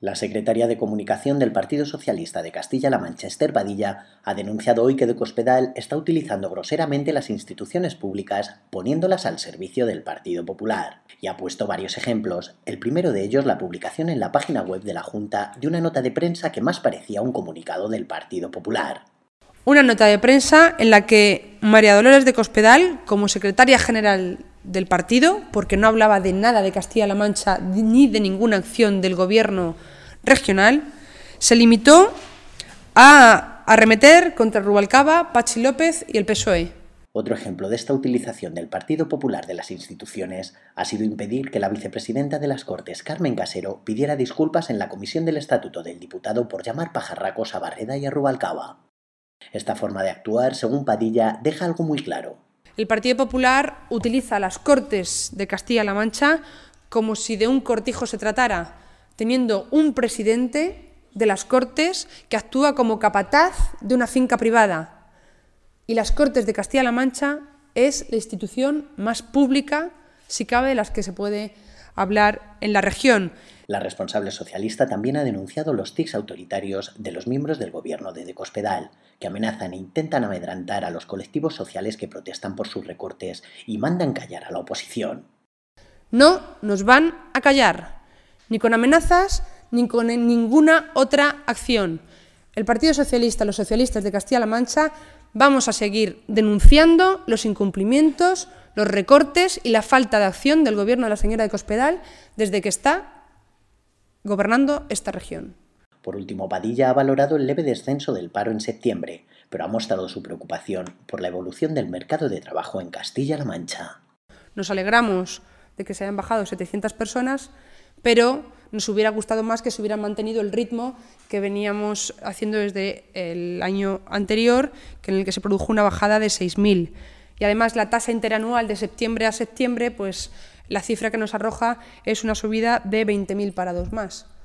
La secretaria de Comunicación del Partido Socialista de Castilla-La Mancha, Esther Padilla, ha denunciado hoy que de Cospedal está utilizando groseramente las instituciones públicas poniéndolas al servicio del Partido Popular. Y ha puesto varios ejemplos, el primero de ellos la publicación en la página web de la Junta de una nota de prensa que más parecía un comunicado del Partido Popular. Una nota de prensa en la que María Dolores de Cospedal como secretaria general del partido, porque no hablaba de nada de Castilla-La Mancha ni de ninguna acción del gobierno regional, se limitó a arremeter contra Rubalcaba, Pachi López y el PSOE. Otro ejemplo de esta utilización del Partido Popular de las instituciones ha sido impedir que la vicepresidenta de las Cortes, Carmen Casero, pidiera disculpas en la comisión del Estatuto del Diputado por llamar pajarracos a Barreda y a Rubalcaba. Esta forma de actuar, según Padilla, deja algo muy claro. El Partido Popular utiliza las Cortes de Castilla-La Mancha como si de un cortijo se tratara, teniendo un presidente de las Cortes que actúa como capataz de una finca privada. Y las Cortes de Castilla-La Mancha es la institución más pública, si cabe, de las que se puede hablar en la región. La responsable socialista también ha denunciado los tics autoritarios de los miembros del gobierno de Decospedal, que amenazan e intentan amedrantar a los colectivos sociales que protestan por sus recortes y mandan callar a la oposición. No nos van a callar, ni con amenazas ni con ninguna otra acción. El Partido Socialista, los socialistas de Castilla-La Mancha, vamos a seguir denunciando los incumplimientos los recortes y la falta de acción del gobierno de la señora de Cospedal desde que está gobernando esta región. Por último, Padilla ha valorado el leve descenso del paro en septiembre, pero ha mostrado su preocupación por la evolución del mercado de trabajo en Castilla-La Mancha. Nos alegramos de que se hayan bajado 700 personas, pero nos hubiera gustado más que se hubieran mantenido el ritmo que veníamos haciendo desde el año anterior, que en el que se produjo una bajada de 6.000 y además la tasa interanual de septiembre a septiembre, pues la cifra que nos arroja es una subida de 20.000 parados más.